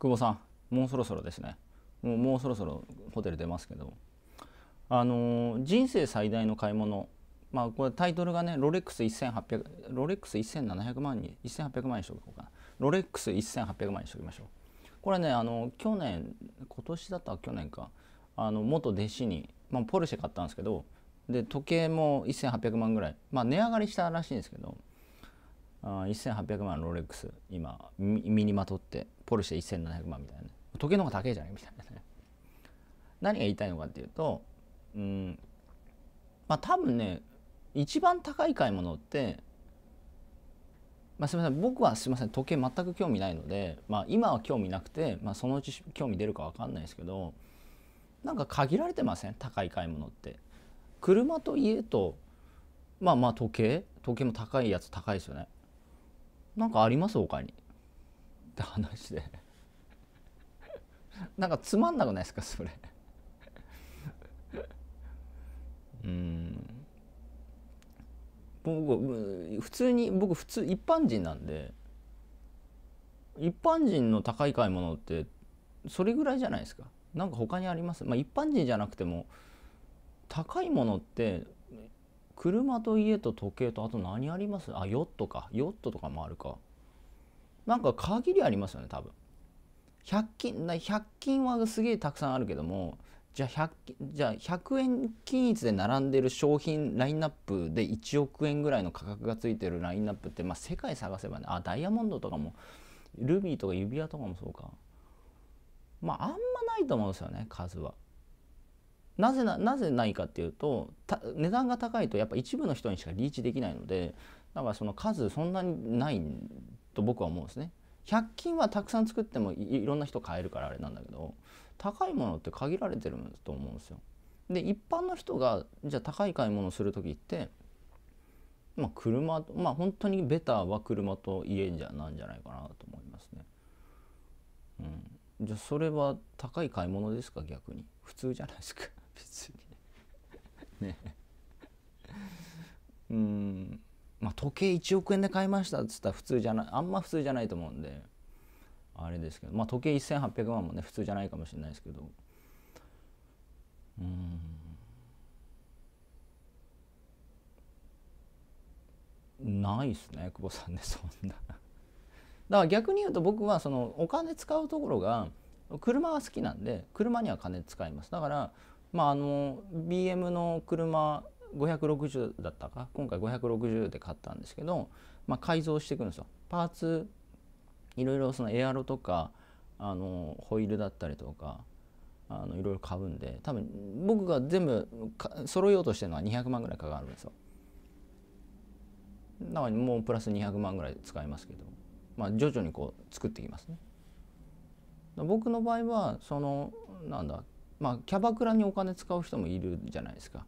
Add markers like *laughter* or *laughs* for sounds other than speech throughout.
久保さんもうそろそろですねもうもうそろそろホテル出ますけどあのー、人生最大の買い物まあこれタイトルがねロレックス1800ロレックス1700万に1800万にしとこうかなロレックス1800万にしときましょうこれねあの去年今年だったら去年かあの元弟子に、まあ、ポルシェ買ったんですけどで時計も1800万ぐらいまあ値上がりしたらしいんですけどあ1800万ロレックス今身にまとってポルシェ1700万みたいな、ね、時計の方が高いじゃないみたいなね何が言いたいのかっていうとうんまあ多分ね一番高い買い物って、まあ、すみません僕はすみません時計全く興味ないので、まあ、今は興味なくて、まあ、そのうち興味出るか分かんないですけどなんか限られてません高い買い物って。車と家とまあまあ時計時計も高いやつ高いですよね。なんかあります他にって話で *laughs* なんかつまんなくないですかそれうん僕普通に僕普通一般人なんで一般人の高い買い物ってそれぐらいじゃないですかなんか他にありますまあ一般人じゃなくても高いものって車と家と時計とあと何ありますあヨットかヨットとかもあるかなんか限りありますよね多分100均な100均はすげえたくさんあるけどもじゃあ 100, じゃあ100円均一で並んでる商品ラインナップで1億円ぐらいの価格がついてるラインナップって、まあ、世界探せばねあダイヤモンドとかもルビーとか指輪とかもそうかまああんまないと思うんですよね数は。なぜななぜないかっていうと値段が高いとやっぱ一部の人にしかリーチできないのでだからその数そんなにないと僕は思うんですね。100均はたくさん作ってもいろんな人買えるからあれなんだけど高いものって限られてると思うんですよ。で一般の人がじゃあ高い買い物をする時って、まあ、車まあ本当にベターは車と家じゃなんじゃないかなと思いますね。うん、じゃあそれは高い買い物ですか逆に普通じゃないですか別にね *laughs* うんまあ時計1億円で買いましたっつったら普通じゃないあんま普通じゃないと思うんであれですけどまあ時計1800万もね普通じゃないかもしれないですけどうんないっすね久保さんねそんなだから逆に言うと僕はそのお金使うところが車は好きなんで車には金使いますだからまあ、あの BM の車560だったか今回560で買ったんですけど、まあ、改造していくんですよパーツいろいろそのエアロとかあのホイールだったりとかあのいろいろ買うんで多分僕が全部揃えようとしてるのは200万ぐらいかかるんですよだからもうプラス200万ぐらい使いますけど、まあ、徐々にこう作っていきますね僕の場合はそのなんだまあキャバクラにお金使う人もいるじゃないですか。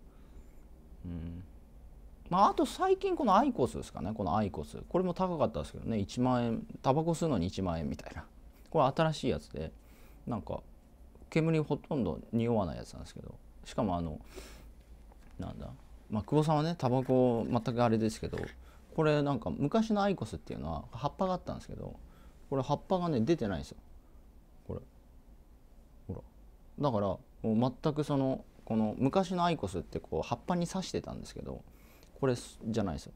うんまあ、あと最近このアイコスですかねこのアイコスこれも高かったですけどね1万円タバコ吸うのに1万円みたいなこれ新しいやつでなんか煙ほとんど匂わないやつなんですけどしかもあのなんだまあ久保さんはねタバコ全くあれですけどこれなんか昔のアイコスっていうのは葉っぱがあったんですけどこれ葉っぱがね出てないんですよこれだからもう全くそのこの昔のアイコスってこう葉っぱに刺してたんですけどこれじゃないですよ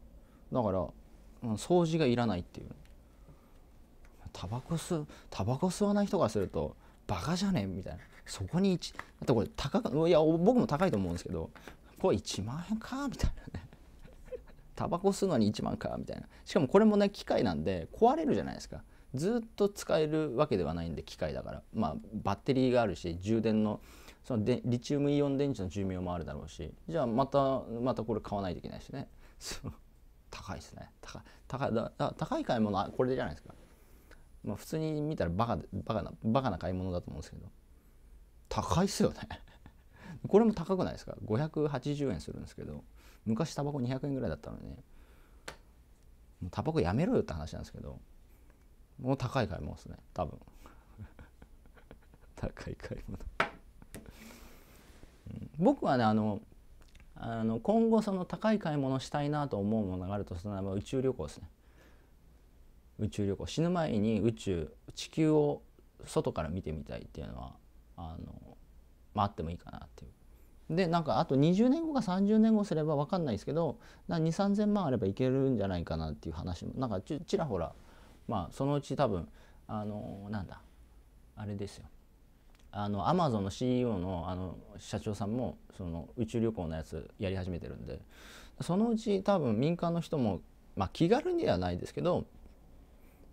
だから掃除がいらないっていうタバコ吸うタバコ吸わない人がするとバカじゃねえみたいなそこに1だっこれ高くいや僕も高いと思うんですけどこれ1万円かみたいなねタバコ吸うのに1万かみたいなしかもこれもね機械なんで壊れるじゃないですかずっと使えるわけではないんで機械だから、まあ、バッテリーがあるし充電のそのでリチウムイオン電池の寿命もあるだろうしじゃあまたまたこれ買わないといけないしね *laughs* 高いですね高い高いだ高い買い物これじゃないですか、まあ、普通に見たらバカバカなバカな買い物だと思うんですけど高いっすよね *laughs* これも高くないですか580円するんですけど昔タバコ200円ぐらいだったのにタバコやめろよって話なんですけどもう高い買い物ですね多分高い買い物僕はねあのあの今後その高い買い物したいなと思うものがあるとその宇宙旅行ですね宇宙旅行死ぬ前に宇宙地球を外から見てみたいっていうのはあの、まあ、ってもいいかなっていうでなんかあと20年後か30年後すれば分かんないですけど2 3 0 0 0万あればいけるんじゃないかなっていう話もなんかちらほらまあそのうち多分あのなんだあれですよあのアマゾンの CEO のあの社長さんもその宇宙旅行のやつやり始めてるんでそのうち多分民間の人も、まあ、気軽にはないですけど、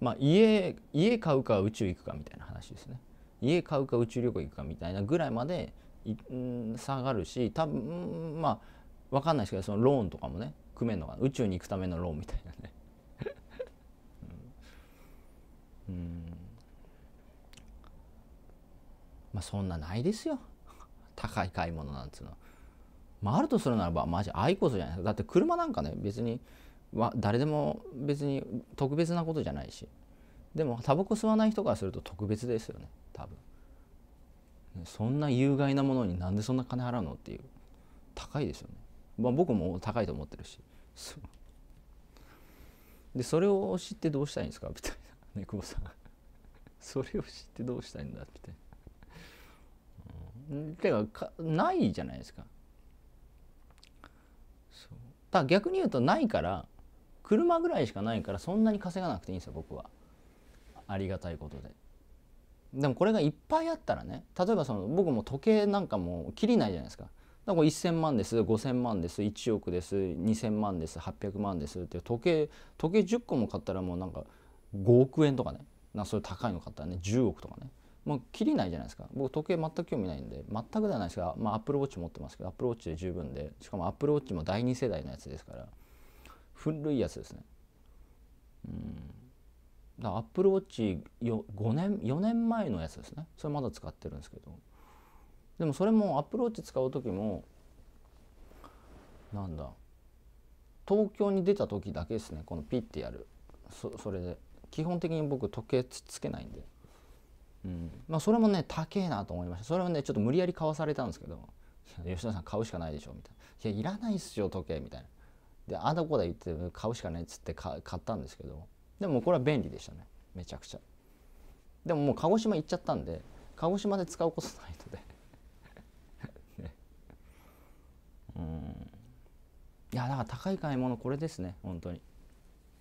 まあ家、家買うか宇宙行くかみたいな話ですね家買うか宇宙旅行行くかみたいなぐらいまで下がるし多分まあ分かんないですけどそのローンとかもね組めるのかな宇宙に行くためのローンみたいなねうんまあそんなないですよ *laughs* 高い買い物なんつうのは。まあ、あるとするならばマジいこそじゃないですかだって車なんかね別にわ誰でも別に特別なことじゃないしでもタバコ吸わない人からすると特別ですよね多分そんな有害なものになんでそんな金払うのっていう高いですよね、まあ、僕も高いと思ってるしでそれを知ってどうしたいんですかみたいな猫さん *laughs* それを知ってどうしたいんだってうん、てかかないじゃないですかそうだ逆に言うとないから車ぐらいしかないからそんなに稼がなくていいんですよ僕はありがたいことででもこれがいっぱいあったらね例えばその僕も時計なんかもうきりないじゃないですかだから1,000万です5,000万です1億です2,000万です800万ですって時計時計10個も買ったらもうなんか5億円とかねなそれ高いの買ったらね10億とかねもう切りないじゃないですか僕時計全く興味ないんで全くではないですが、まあ、アップルウォッチ持ってますけどアップルウォッチで十分でしかもアップルウォッチも第2世代のやつですから古いやつですねうんだアップルウォッチよ5年4年前のやつですねそれまだ使ってるんですけどでもそれもアップルウォッチ使う時もなんだ東京に出た時だけですねこのピッてやるそそれで基本的に僕時計つけないんで、うんまあ、それもね高えなと思いましたそれもねちょっと無理やり買わされたんですけど「*laughs* 吉田さん買うしかないでしょ」みたいな「いやいらないっすよ時計」みたいなであなこだ言って買うしかないっつって買ったんですけどでもこれは便利でしたねめちゃくちゃでももう鹿児島行っちゃったんで鹿児島で使うことないので *laughs* うんいやだから高い買い物これですね本当に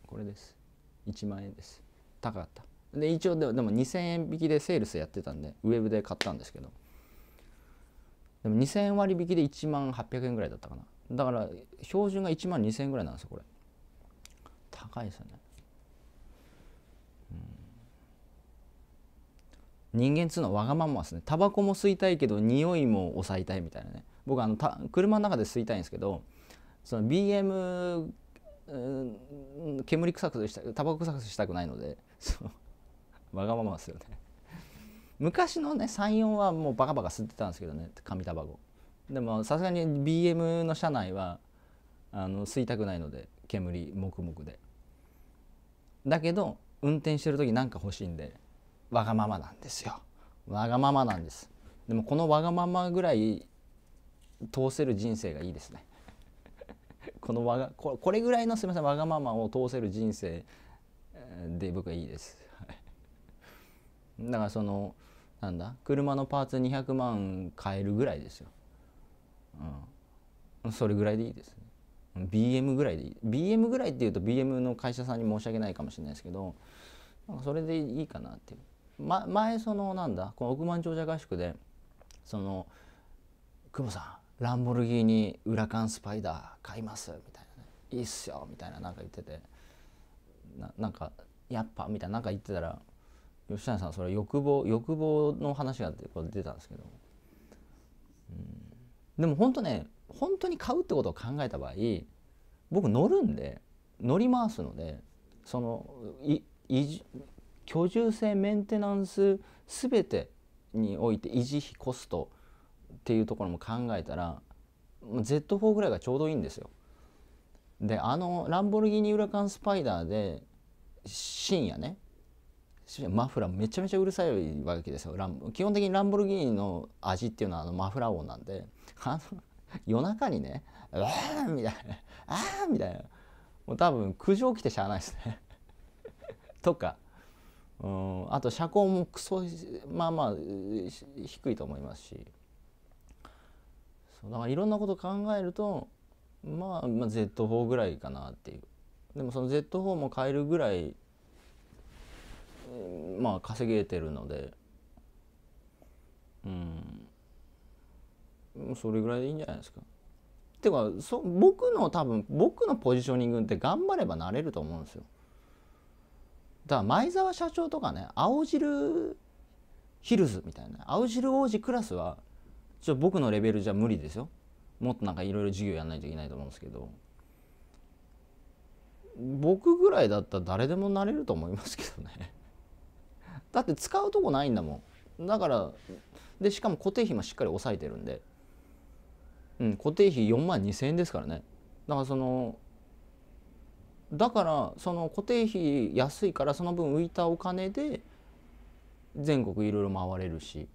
これです1万円です高かったで一応でも2000円引きでセールスやってたんでウェブで買ったんですけどでも2000円割引で1万800円ぐらいだったかなだから標準が1万2000円ぐらいなんですよこれ高いですよね、うん、人間っつうのはわがままですねタバコも吸いたいけど匂いも抑えたいみたいなね僕あの車の中で吸いたいんですけどその BM うん、煙臭くしたタバコ臭くしたくないのでそうわがままですよね昔のね34はもうバカバカ吸ってたんですけどね紙タバコでもさすがに BM の車内はあの吸いたくないので煙もくもくでだけど運転してる時なんか欲しいんでわがままなんですよわがままなんですでもこのわがままぐらい通せる人生がいいですねこのわがこれぐらいのすみませんわがままを通せる人生で僕はいいです。だからそのなんだ車のパーツ200万買えるぐらいですよ。うん、それぐらいでいいです、BM ぐらいでいい BM ぐらいっていうと BM の会社さんに申し訳ないかもしれないですけどなんかそれでいいかなっていう、ま、前そのなんだこの億万長者合宿でその「久保さんランボルギーニウラカンスパイダー買います」みたいな、ね「いいっすよ」みたいななんか言っててななんか「やっぱ」みたいななんか言ってたら吉谷さんそれ欲望欲望の話が出たんですけど、うん、でも本当ね本当に買うってことを考えた場合僕乗るんで乗り回すのでそのいい居住性メンテナンス全てにおいて維持費コストっていうところも考えたら Z4 ぐらいがちょうどいいんですよ。であのランボルギーニ・ウラカン・スパイダーで深夜ねマフラーめちゃめちゃうるさいわけですよ基本的にランボルギーニの味っていうのはあのマフラー音なんであの *laughs* 夜中にね「うわあ」みたいな「ああ」みたいなもう多分苦情来てしゃあないですね *laughs* とかうんあと車高もクソまあまあ低いと思いますし。そうだからいろんなこと考えると、まあ、まあ Z4 ぐらいかなっていうでもその Z4 も買えるぐらいまあ稼げてるのでうんそれぐらいでいいんじゃないですか。っていうかそ僕の多分僕のポジショニングって頑張ればなれると思うんですよ。だから前澤社長とかね青汁ヒルズみたいな青汁王子クラスはちょ僕のレベルじゃ無理ですよもっとなんかいろいろ授業やらないといけないと思うんですけど僕ぐらいだったら誰でもなれると思いますけどね *laughs* だって使うとこないんだもんだからでしかも固定費もしっかり抑えてるんで、うん、固定費4万2,000円ですからねだからそのだからその固定費安いからその分浮いたお金で全国いろいろ回れるし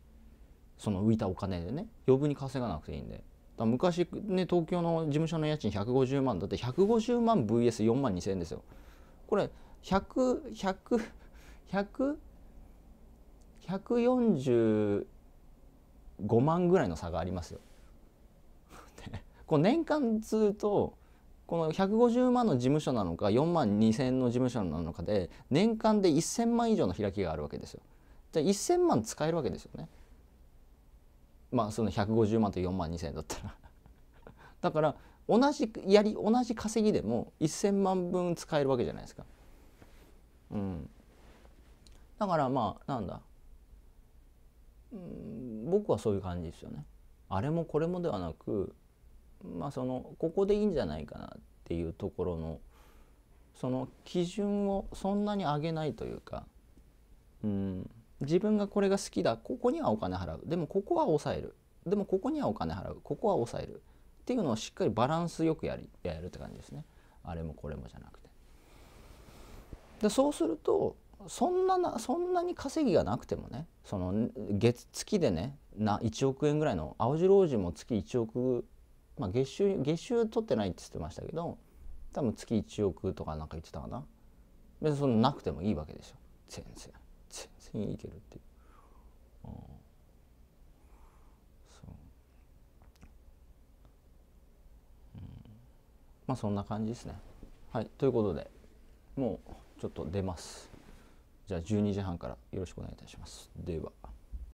その浮いたお金でね余分に稼がなくていいんで。昔ね東京の事務所の家賃150万だって150万 VS4 万2,000円ですよ。これ100100145万ぐらいの差がありますよ。*laughs* こう年間ずっとこの150万の事務所なのか4万2千0の事務所なのかで年間で1,000万以上の開きがあるわけですよ。じゃあ1,000万使えるわけですよね。まあその150万と4万2,000円だったら *laughs* だから同じやり同じ稼ぎでも1,000万分使えるわけじゃないですか。うん、だからまあなんだ、うん、僕はそういう感じですよね。あれもこれもではなくまあそのここでいいんじゃないかなっていうところのその基準をそんなに上げないというか、うん、自分がこれが好きだここにはお金払うでもここは抑えるでもここにはお金払うここは抑えるっていうのをしっかりバランスよくやりやるって感じですねあれもこれもじゃなくて。でそうするとそんななそんなに稼ぎがなくてもねその月月でねな1億円ぐらいの青白王子も月1億、まあ、月収月収取ってないって言ってましたけど多分月1億とかなんか言ってたかな別にそのなくてもいいわけですよ全然。全然いけるっていう。ん、そううんまあそんな感じですね。はい、ということでもうちょっと出ます。じゃあ12時半からよろしくお願いいたします。では。